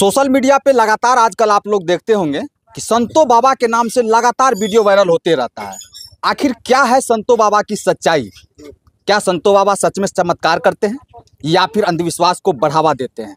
Social media पे लगातार आजकल आप लोग देखते होंगे कि संतो बाबा के नाम से लगातार वीडियो वायरल होते रहता है आखिर क्या है संतो बाबा की सच्चाई क्या संतो बाबा सच में चमत्कार करते हैं या फिर अंधविश्वास को बढ़ावा देते हैं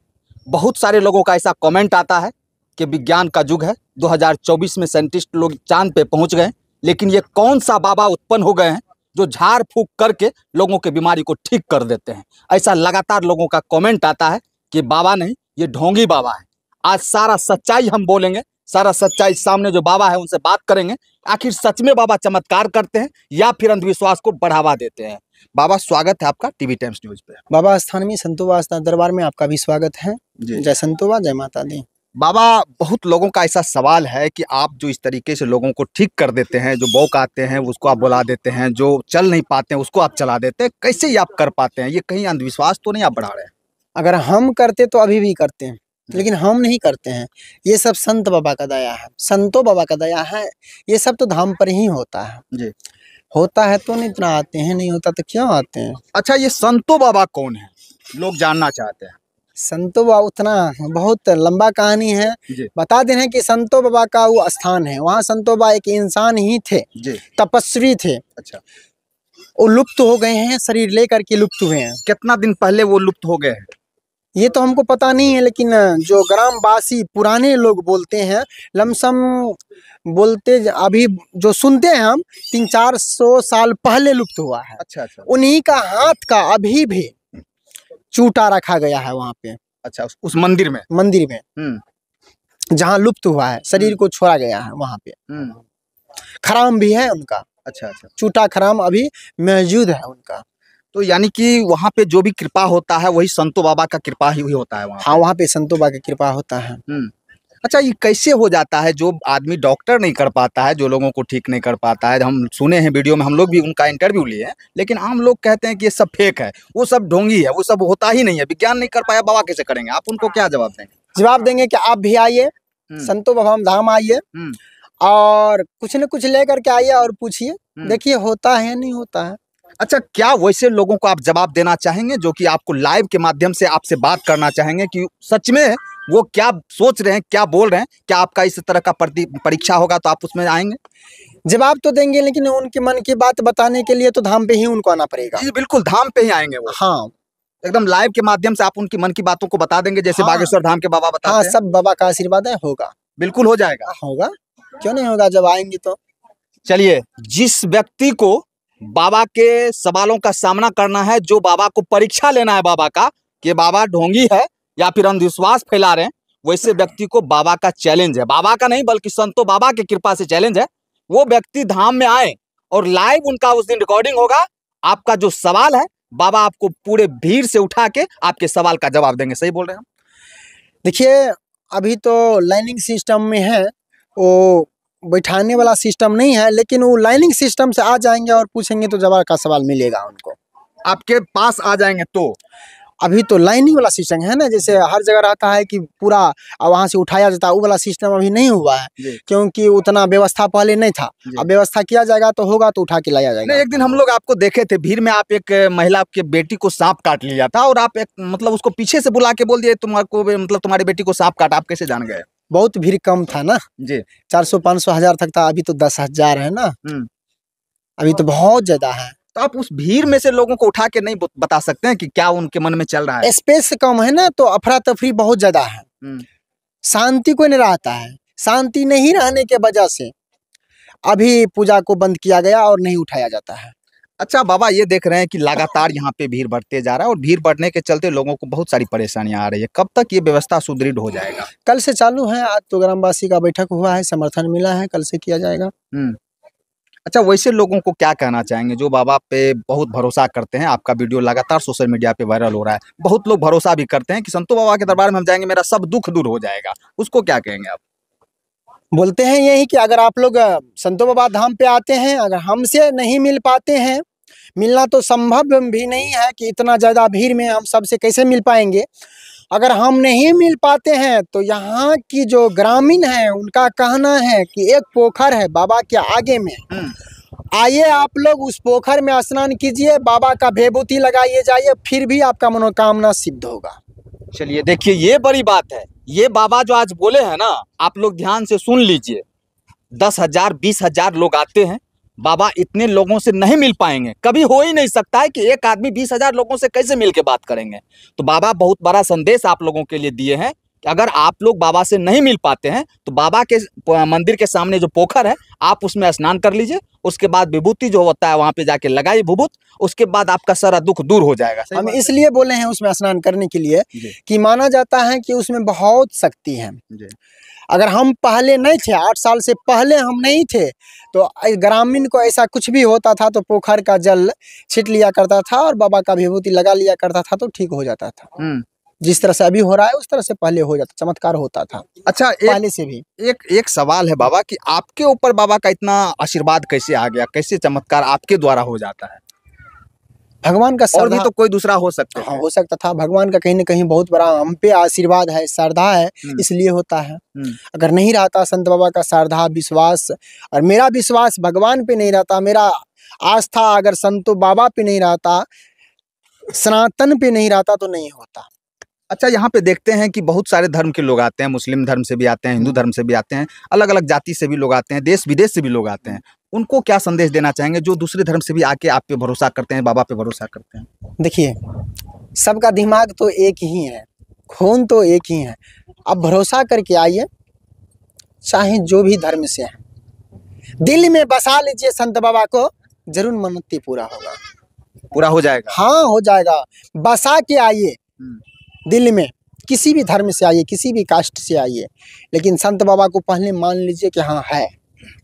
बहुत सारे लोगों का ऐसा कमेंट आता है कि विज्ञान का युग है 2024 में साइंटिस्ट लोग चांद पे पहुंच गए लेकिन ये कौन सा बाबा उत्पन्न हो गए हैं जो झाड़ फूक करके लोगों के बीमारी को ठीक कर देते हैं ऐसा लगातार लोगों का कमेंट आता है कि बाबा नहीं ये ढोंगी बाबा है आज सारा सच्चाई हम बोलेंगे सारा सच्चाई सामने जो बाबा है उनसे बात करेंगे आखिर सच में बाबा चमत्कार करते हैं या फिर अंधविश्वास को बढ़ावा देते हैं बाबा स्वागत है आपका टीवी टाइम्स न्यूज पे बाबा स्थान में संतोबा दरबार में आपका भी स्वागत है जय संतोबा जय माता दी बाबा बहुत लोगों का ऐसा सवाल है कि आप जो इस तरीके से लोगों को ठीक कर देते हैं जो बौक आते हैं उसको आप बुला देते हैं जो चल नहीं पाते हैं उसको आप चला देते हैं कैसे ये आप कर पाते हैं ये कहीं अंधविश्वास तो नहीं आप बढ़ा रहे हैं अगर हम करते तो अभी भी करते हैं लेकिन हम नहीं करते हैं ये सब संत बाबा का दया है संतो बाबा का दया है ये सब तो धाम पर ही होता है जी होता है तो नहीं इतना आते हैं नहीं होता तो क्यों आते हैं अच्छा ये संतो बाबा कौन है लोग जानना चाहते हैं संतो बाबा उतना बहुत लंबा कहानी है बता दें कि संतो बाबा का वो स्थान है वहाँ संतो बाबा एक इंसान ही थे तपस्वी थे अच्छा वो लुप्त हो गए हैं शरीर लेकर के लुप्त हुए हैं कितना दिन पहले वो लुप्त हो गए हैं ये तो हमको पता नहीं है लेकिन जो ग्रामवासी पुराने लोग बोलते हैं लमसम बोलते अभी जो सुनते हैं हम तीन चार सौ साल पहले लुप्त हुआ है अच्छा अच्छा उन्हीं का हाथ का अभी भी हम्म। चूटा रखा गया है वहाँ पे अच्छा उस, उस मंदिर में मंदिर में हम्म। जहाँ लुप्त हुआ है शरीर हम्म। को छोड़ा गया है वहाँ पे खराम भी है उनका अच्छा अच्छा चूटा खराम अभी मौजूद है उनका तो यानी कि वहाँ पे जो भी कृपा होता है वही संतो बाबा का कृपा ही होता है वहाँ हाँ वहाँ पे संतो बाबा की कृपा होता है हम्म। अच्छा ये कैसे हो जाता है जो आदमी डॉक्टर नहीं कर पाता है जो लोगों को ठीक नहीं कर पाता है हम सुने हैं वीडियो में हम लोग भी उनका इंटरव्यू लिए हैं लेकिन आम लोग कहते हैं कि ये सब फेक है वो सब ढोंगी है वो सब होता ही नहीं है विज्ञान नहीं कर पाया बाबा कैसे करेंगे आप उनको क्या जवाब देंगे जवाब देंगे कि आप भी आइए हम्म। संतो बाबा धाम आइए हम्म। और कुछ न कुछ लेकर के आइए और पूछिए देखिए होता है नहीं होता है अच्छा क्या वैसे लोगों को आप जवाब देना चाहेंगे जो कि आपको लाइव के माध्यम से आपसे बात करना चाहेंगे कि सच में वो क्या सोच रहे हैं क्या बोल रहे हैं क्या आपका इस तरह का परीक्षा होगा तो आप उसमें आएंगे जवाब तो देंगे लेकिन उनके मन की बात बताने के लिए तो धाम पे ही उनको आना पड़ेगा जी बिल्कुल धाम पे ही आएंगे वो हाँ एकदम लाइव के माध्यम से आप उनकी मन की बातों को बता देंगे जैसे हाँ, बागेश्वर धाम के बाबा बता हाँ, सब बाबा का आशीर्वाद है होगा बिल्कुल हो जाएगा हाँ, होगा क्यों नहीं होगा जब आएंगे तो चलिए जिस व्यक्ति को बाबा के सवालों का सामना करना है जो बाबा को परीक्षा लेना है बाबा का कि बाबा ढोंगी है या फिर अंधविश्वास फैला रहे हैं वैसे हाँ। व्यक्ति को बाबा का चैलेंज है बाबा का नहीं बल्कि संतो बाबा की कृपा से चैलेंज है वो व्यक्ति धाम में आए और लाइव उनका उस दिन रिकॉर्डिंग होगा आपका जो सवाल है बाबा आपको पूरे भीड़ से उठा के आपके सवाल का जवाब देंगे सही बोल रहे हैं देखिए अभी तो लाइनिंग सिस्टम में है वो तो बैठाने वाला सिस्टम नहीं है लेकिन वो लाइनिंग सिस्टम से आ जाएंगे और पूछेंगे तो जवाब का सवाल मिलेगा उनको आपके पास आ जाएंगे तो अभी तो लाइनिंग वाला सिस्टम है ना जैसे हर जगह रहता है कि पूरा वहाँ से उठाया जाता है वो वाला सिस्टम अभी नहीं हुआ है क्योंकि उतना व्यवस्था पहले नहीं था अब व्यवस्था किया जाएगा तो होगा तो उठा के लाया जाएगा एक दिन हम लोग आपको देखे थे भीड़ में आप एक महिला आपके बेटी को सांप काट लिया था और आप एक मतलब उसको पीछे से बुला के बोल दिए मतलब तुम्हारे मतलब तुम्हारी बेटी को सांप काट आप कैसे जान गए बहुत भीड़ कम था ना जी चार सौ पाँच सौ हजार तक था अभी तो दस हजार है ना हम्म। अभी तो बहुत ज्यादा है तो आप उस भीड़ में से लोगों को उठा के नहीं बता सकते हैं कि क्या उनके मन में चल रहा है स्पेस कम है ना तो अफरा तफरी बहुत ज्यादा है हम्म। शांति को नहीं रहता है शांति नहीं रहने के वजह से अभी पूजा को बंद किया गया और नहीं उठाया जाता है अच्छा बाबा ये देख रहे हैं कि लगातार यहाँ पे भीड़ बढ़ते जा रहा है और भीड़ बढ़ने के चलते लोगों को बहुत सारी परेशानियां आ रही है कब तक ये व्यवस्था सुदृढ़ हो जाएगा कल से चालू है आज तो ग्रामवासी का बैठक हुआ है समर्थन मिला है कल से किया जाएगा हम्म। अच्छा वैसे लोगों को क्या कहना चाहेंगे जो बाबा पे बहुत भरोसा करते हैं आपका वीडियो लगातार सोशल मीडिया पे वायरल हो रहा है बहुत लोग भरोसा भी करते हैं कि संतो बाबा के दरबार में हम जाएंगे मेरा सब दुख दूर हो जाएगा उसको क्या कहेंगे आप बोलते हैं यही कि अगर आप लोग संतो बाबा धाम पे आते हैं अगर हमसे नहीं मिल पाते हैं मिलना तो संभव भी नहीं है कि इतना ज़्यादा भीड़ में हम सबसे कैसे मिल पाएंगे अगर हम नहीं मिल पाते हैं तो यहाँ की जो ग्रामीण है उनका कहना है कि एक पोखर है बाबा के आगे में हम्म। आइए आप लोग उस पोखर में स्नान कीजिए बाबा का विभूति लगाइए जाइए फिर भी आपका मनोकामना सिद्ध होगा चलिए देखिए ये बड़ी बात है ये बाबा जो आज बोले हैं ना आप लोग ध्यान से सुन लीजिए दस हजार बीस हजार लोग आते हैं बाबा इतने लोगों से नहीं मिल पाएंगे कभी हो ही नहीं सकता है कि एक आदमी बीस हजार लोगों से कैसे मिल के बात करेंगे तो बाबा बहुत बड़ा संदेश आप लोगों के लिए दिए हैं कि अगर आप लोग बाबा से नहीं मिल पाते हैं तो बाबा के मंदिर के सामने जो पोखर है आप उसमें स्नान कर लीजिए उसके बाद विभूति जो होता है वहाँ पे जाके लगाई विभूत उसके बाद आपका सारा दुख दूर हो जाएगा हम इसलिए बोले हैं उसमें स्नान करने के लिए कि माना जाता है कि उसमें बहुत शक्ति है अगर हम पहले नहीं थे आठ साल से पहले हम नहीं थे तो ग्रामीण को ऐसा कुछ भी होता था तो पोखर का जल छिट लिया करता था और बाबा का विभूति लगा लिया करता था तो ठीक हो जाता था जिस तरह से अभी हो रहा है उस तरह से पहले हो जाता चमत्कार होता था अच्छा एक, पहले से भी एक एक सवाल है बाबा कि आपके ऊपर बाबा का इतना आशीर्वाद कैसे आ गया कैसे चमत्कार आपके द्वारा हो जाता है भगवान का और भी तो कोई दूसरा हो सकता हाँ, हो सकता था भगवान का कहीं ना कहीं बहुत बड़ा हम पे आशीर्वाद है श्रद्धा है हम्म। इसलिए होता है हम्म। अगर नहीं रहता संत बाबा का श्रद्धा विश्वास और मेरा विश्वास भगवान पे नहीं रहता मेरा आस्था अगर संतो बाबा पे नहीं रहता सनातन पे नहीं रहता तो नहीं होता अच्छा यहाँ पे देखते हैं कि बहुत सारे धर्म के लोग आते हैं मुस्लिम धर्म से भी आते हैं हिंदू धर्म से भी आते हैं अलग अलग जाति से भी लोग आते हैं देश विदेश से भी लोग आते हैं उनको क्या संदेश देना चाहेंगे जो दूसरे धर्म से भी आके आप पे भरोसा करते हैं बाबा पे भरोसा करते हैं देखिए सबका दिमाग तो एक ही है खून तो एक ही है आप भरोसा करके आइए चाहे जो भी धर्म से है दिल में बसा लीजिए संत बाबा को जरूर मन्नति पूरा होगा पूरा हो जाएगा हाँ हो जाएगा बसा के आइए हम्म। दिल्ली में किसी भी धर्म से आइए किसी भी कास्ट से आइए लेकिन संत बाबा को पहले मान लीजिए कि हाँ है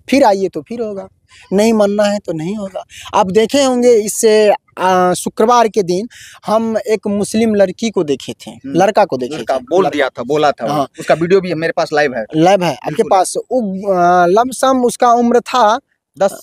फिर आइए तो फिर होगा नहीं मानना है तो नहीं होगा आप देखे होंगे इससे शुक्रवार के दिन हम एक मुस्लिम लड़की को देखे थे हम्म। लड़का को देखे लड़का, थे, बोल लड़का। दिया था बोला था हाँ। उसका वीडियो भी मेरे पास लाइव है लाइव है आपके पास लमसम उसका उम्र था दस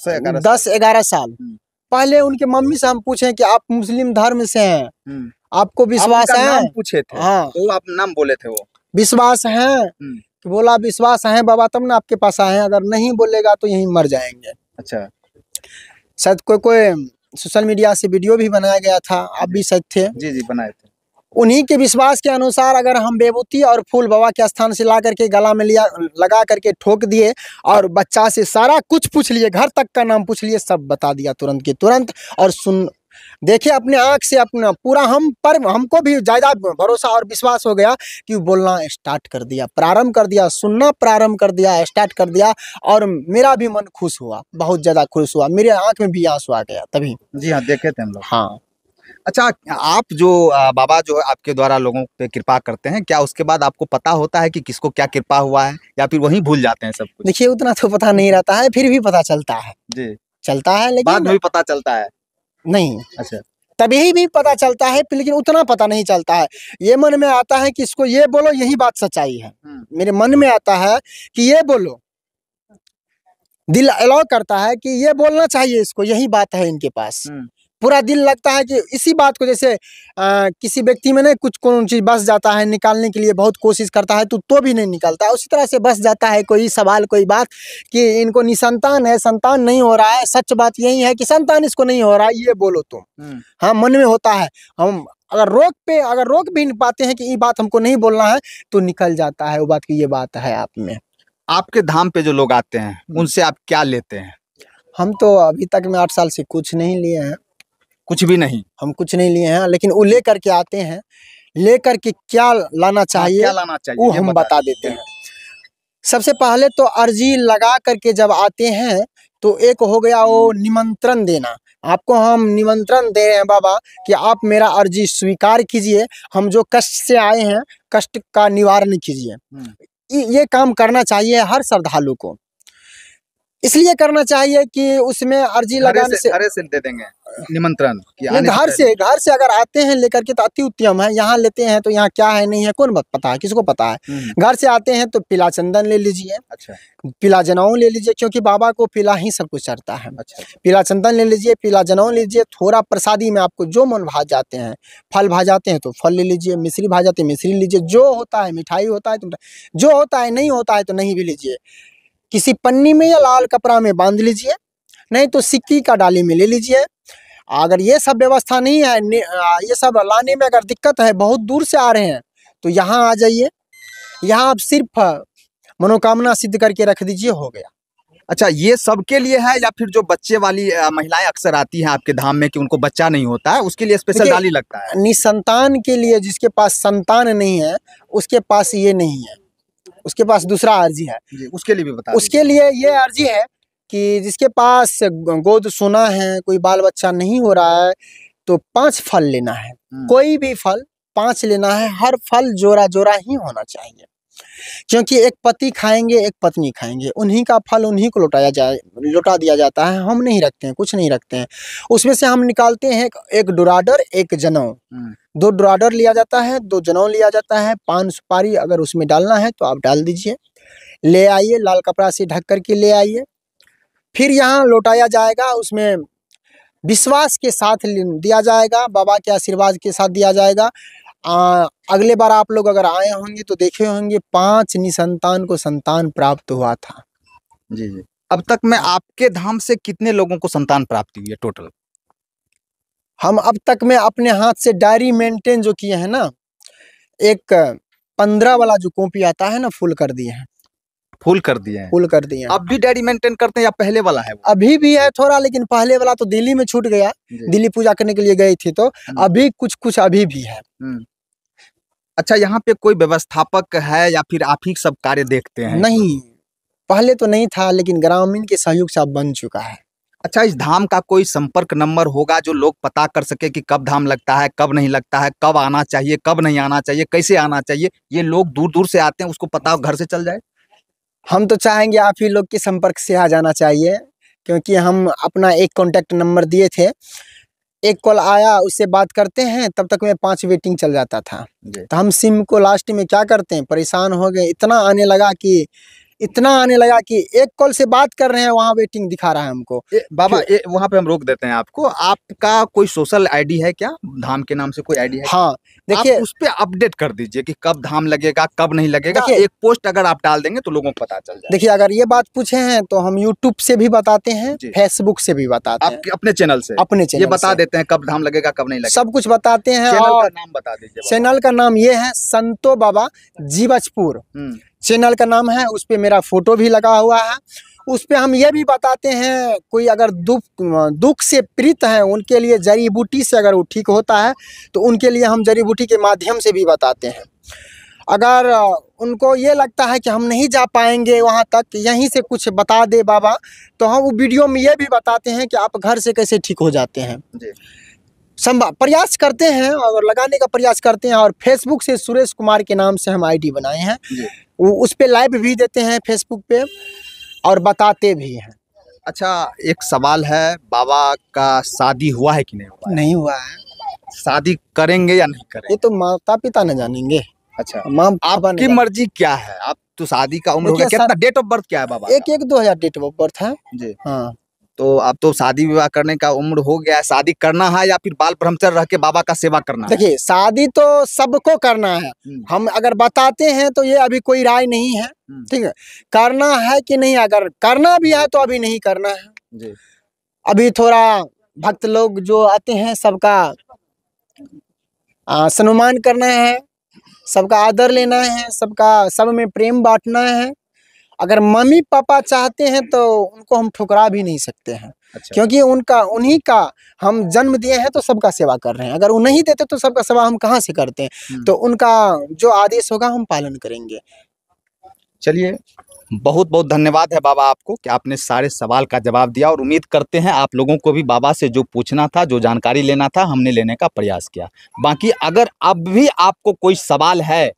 दस ग्यारह साल हम्म। पहले उनके मम्मी से हम पूछे कि आप मुस्लिम धर्म से हैं हम्म। आपको विश्वास है पूछे थे हाँ तो आप नाम बोले थे वो विश्वास है हम्म। तो बोला विश्वास है बाबा तब ना आपके पास आए अगर नहीं बोलेगा तो यही मर जाएंगे अच्छा शायद कोई कोई सोशल मीडिया से वीडियो भी बनाया गया था आप भी शायद थे जी जी बनाए थे उन्हीं के विश्वास के अनुसार अगर हम बेबूती और फूल बाबा के स्थान से ला करके गला में लिया लगा करके ठोक दिए और बच्चा से सारा कुछ पूछ लिए घर तक का नाम पूछ लिए सब बता दिया तुरंत के तुरंत और सुन देखिए अपने आँख से अपना पूरा हम पर हमको भी ज़्यादा भरोसा और विश्वास हो गया कि बोलना स्टार्ट कर दिया प्रारंभ कर दिया सुनना प्रारंभ कर दिया स्टार्ट कर दिया और मेरा भी मन खुश हुआ बहुत ज़्यादा खुश हुआ मेरे आँख में भी आंसू आ गया तभी जी हाँ देखे थे हम लोग हाँ अच्छा आप जो बाबा जो आपके द्वारा लोगों पे कृपा करते हैं क्या उसके बाद आपको पता होता है कि किसको क्या कृपा हुआ है या फिर वहीं भूल जाते हैं सब देखिए उतना तो पता नहीं रहता है फिर भी पता चलता है जी चलता है लेकिन बाद में भी पता चलता है नहीं अच्छा तभी भी पता चलता है लेकिन उतना पता नहीं चलता है ये मन में आता है कि इसको ये बोलो यही बात सच्चाई है हम्म। मेरे मन में आता है कि ये बोलो दिल अलाउ करता है कि ये बोलना चाहिए इसको यही बात है इनके पास हम्म। पूरा दिल लगता है कि इसी बात को जैसे आ, किसी व्यक्ति में ना कुछ कौन चीज़ बस जाता है निकालने के लिए बहुत कोशिश करता है तो तो भी नहीं निकलता उसी तरह से बस जाता है कोई सवाल कोई बात कि इनको निसंतान है संतान नहीं हो रहा है सच बात यही है कि संतान इसको नहीं हो रहा है ये बोलो तुम हाँ मन में होता है हम अगर रोक पे अगर रोक भी पाते हैं कि ये बात हमको नहीं बोलना है तो निकल जाता है वो बात की ये बात है आप में आपके धाम पे जो लोग आते हैं उनसे आप क्या लेते हैं हम तो अभी तक में आठ साल से कुछ नहीं लिए हैं कुछ भी नहीं हम कुछ नहीं लिए हैं लेकिन वो ले करके आते हैं ले करके क्या लाना हाँ, चाहिए क्या लाना चाहिए वो हम बता, बता देते हैं सबसे पहले तो अर्जी लगा करके जब आते हैं तो एक हो गया वो निमंत्रण देना आपको हम निमंत्रण दे रहे हैं बाबा कि आप मेरा अर्जी स्वीकार कीजिए हम जो कष्ट से आए हैं कष्ट का निवारण कीजिए हम्म। ये काम करना चाहिए हर श्रद्धालु को इसलिए करना चाहिए कि उसमें अर्जी लगाने से से, दे देंगे निमंत्रण घर से घर से अगर आते हैं लेकर के तो अति उत्तम है यहाँ लेते हैं तो यहाँ क्या है नहीं है कौन पता है किसको पता है हम्म। घर से आते हैं तो पीला चंदन ले लीजिए अच्छा पीला जनाऊ ले लीजिए क्योंकि बाबा को पीला ही सब कुछ चढ़ता है अच्छा, अच्छा। पीला चंदन ले लीजिए पीला जनाऊ लीजिए थोड़ा प्रसादी में आपको जो मन भाज जाते हैं फल भा जाते हैं तो फल ले लीजिए मिश्री भा जाते हैं मिश्री लीजिए जो होता है मिठाई होता है तो जो होता है नहीं होता है तो नहीं भी लीजिए किसी पन्नी में या लाल कपड़ा में बांध लीजिए नहीं तो सिक्की का डाली में ले लीजिए अगर ये सब व्यवस्था नहीं है ये सब लाने में अगर दिक्कत है बहुत दूर से आ रहे हैं तो यहाँ आ जाइए यहाँ आप सिर्फ मनोकामना सिद्ध करके रख दीजिए हो गया अच्छा ये सबके लिए है या फिर जो बच्चे वाली महिलाएं अक्सर आती हैं आपके धाम में कि उनको बच्चा नहीं होता है उसके लिए स्पेशल डाली लगता है निसंतान के लिए जिसके पास संतान नहीं है उसके पास ये नहीं है उसके पास दूसरा अर्जी है उसके लिए भी बता उसके लिए ये अर्जी है कि जिसके पास गोद सोना है कोई बाल बच्चा नहीं हो रहा है तो पांच फल लेना है हम्म। कोई भी फल पांच लेना है हर फल जोरा जोरा ही होना चाहिए क्योंकि एक पति खाएंगे एक पत्नी खाएंगे उन्हीं का फल उन्हीं को लौटाया जाए लौटा दिया जाता है हम नहीं रखते हैं कुछ नहीं रखते हैं उसमें से हम निकालते हैं एक डुराडर एक जनऊ हम्म। दो डुराडर लिया जाता है दो जनऊ लिया जाता है पान सुपारी अगर उसमें डालना है तो आप डाल दीजिए ले आइए लाल कपड़ा से ढक करके ले आइए फिर यहाँ लौटाया जाएगा उसमें विश्वास के साथ दिया जाएगा बाबा के आशीर्वाद के साथ दिया जाएगा आ, अगले बार आप लोग अगर आए होंगे तो देखे होंगे पांच निसंतान को संतान प्राप्त हुआ था जी जी अब तक मैं हाँ। आपके धाम से कितने लोगों को संतान प्राप्त हुई है टोटल हम अब तक में अपने हाथ से डायरी मेंटेन जो किए हैं ना एक पंद्रह वाला जो कॉपी आता है ना फुल कर दिए हैं फुल कर दिए फुल कर दिए अब भी डेयरी मेंटेन करते हैं या पहले वाला है अभी भी है थोड़ा लेकिन पहले वाला तो दिल्ली में छूट गया दिल्ली पूजा करने के लिए गई थी तो हम्म। अभी कुछ कुछ अभी भी है हम्म। अच्छा यहाँ पे कोई व्यवस्थापक है या फिर आप ही सब कार्य देखते हैं नहीं पहले तो नहीं था लेकिन ग्रामीण के सहयोग से अब बन चुका है अच्छा इस धाम का कोई संपर्क नंबर होगा जो लोग पता कर सके कि कब धाम लगता है कब नहीं लगता है कब आना चाहिए कब नहीं आना चाहिए कैसे आना चाहिए ये लोग दूर दूर से आते हैं उसको पता घर से चल जाए हम तो चाहेंगे आप ही लोग के संपर्क से आ जाना चाहिए क्योंकि हम अपना एक कॉन्टैक्ट नंबर दिए थे एक कॉल आया उससे बात करते हैं तब तक में पांच वेटिंग चल जाता था तो हम सिम को लास्ट में क्या करते हैं परेशान हो गए इतना आने लगा कि इतना आने लगा कि एक कॉल से बात कर रहे हैं वहाँ वेटिंग दिखा रहा है हमको ए, बाबा ए, वहाँ पे हम रोक देते हैं आपको आपका कोई सोशल आईडी है क्या धाम के नाम से कोई आईडी है हाँ देखिए उस पर अपडेट कर दीजिए कि कब धाम लगेगा कब नहीं लगेगा एक पोस्ट अगर आप डाल देंगे तो लोगों को पता चल देखिये देखिए अगर ये बात पूछे हैं तो हम यूट्यूब से भी बताते हैं फेसबुक से भी बताते हैं अपने चैनल से अपने चैनल ये बता देते हैं कब धाम लगेगा कब नहीं लगेगा सब कुछ बताते हैं नाम बता दीजिए चैनल का नाम ये है संतो बाबा जीवचपुर हम्म। चैनल का नाम है उस पर मेरा फोटो भी लगा हुआ है उस पर हम ये भी बताते हैं कोई अगर दुख दुख से प्रीत हैं उनके लिए जड़ी बूटी से अगर वो ठीक होता है तो उनके लिए हम जड़ी बूटी के माध्यम से भी बताते हैं अगर उनको ये लगता है कि हम नहीं जा पाएंगे वहाँ तक यहीं से कुछ बता दे बाबा तो हम वो वीडियो में ये भी बताते हैं कि आप घर से कैसे ठीक हो जाते हैं जी संभव प्रयास करते हैं और लगाने का प्रयास करते हैं और फेसबुक से सुरेश कुमार के नाम से हम आईडी बनाए हैं उस पर लाइव भी देते हैं फेसबुक पे और बताते भी हैं अच्छा एक सवाल है बाबा का शादी हुआ है कि नहीं हुआ नहीं हुआ है शादी करेंगे या नहीं करेंगे ये तो माता पिता न जानेंगे अच्छा माँ की मर्जी क्या है आप तो शादी का उम्र क्या डेट ऑफ बर्थ क्या है बाबा एक एक दो हजार डेट ऑफ बर्थ है जी हाँ तो आप तो शादी विवाह करने का उम्र हो गया है शादी करना है या फिर बाल ब्रह्मचर रह के बाबा का सेवा करना देखिए शादी तो सबको करना है हम्म। हम अगर बताते हैं तो ये अभी कोई राय नहीं है हम्म। ठीक है करना है कि नहीं अगर करना भी है तो अभी नहीं करना है जी अभी थोड़ा भक्त लोग जो आते हैं सबका सम्मान करना है सबका आदर लेना है सबका सब में प्रेम बांटना है अगर मम्मी पापा चाहते हैं तो उनको हम ठुकरा भी नहीं सकते हैं अच्छा। क्योंकि उनका उन्हीं का हम जन्म दिए हैं तो सबका सेवा कर रहे हैं अगर वो नहीं देते तो सबका सेवा हम कहाँ से करते हैं हम्म। तो उनका जो आदेश होगा हम पालन करेंगे चलिए बहुत बहुत धन्यवाद है बाबा आपको कि आपने सारे सवाल का जवाब दिया और उम्मीद करते हैं आप लोगों को भी बाबा से जो पूछना था जो जानकारी लेना था हमने लेने का प्रयास किया बाकी अगर अब भी आपको कोई सवाल है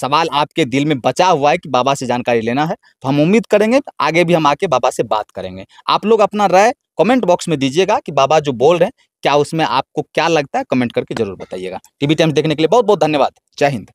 सवाल आपके दिल में बचा हुआ है कि बाबा से जानकारी लेना है तो हम उम्मीद करेंगे आगे भी हम आके बाबा से बात करेंगे आप लोग अपना राय कमेंट बॉक्स में दीजिएगा कि बाबा जो बोल रहे हैं क्या उसमें आपको क्या लगता है कमेंट करके जरूर बताइएगा टीवी टाइम्स देखने के लिए बहुत बहुत धन्यवाद जय हिंद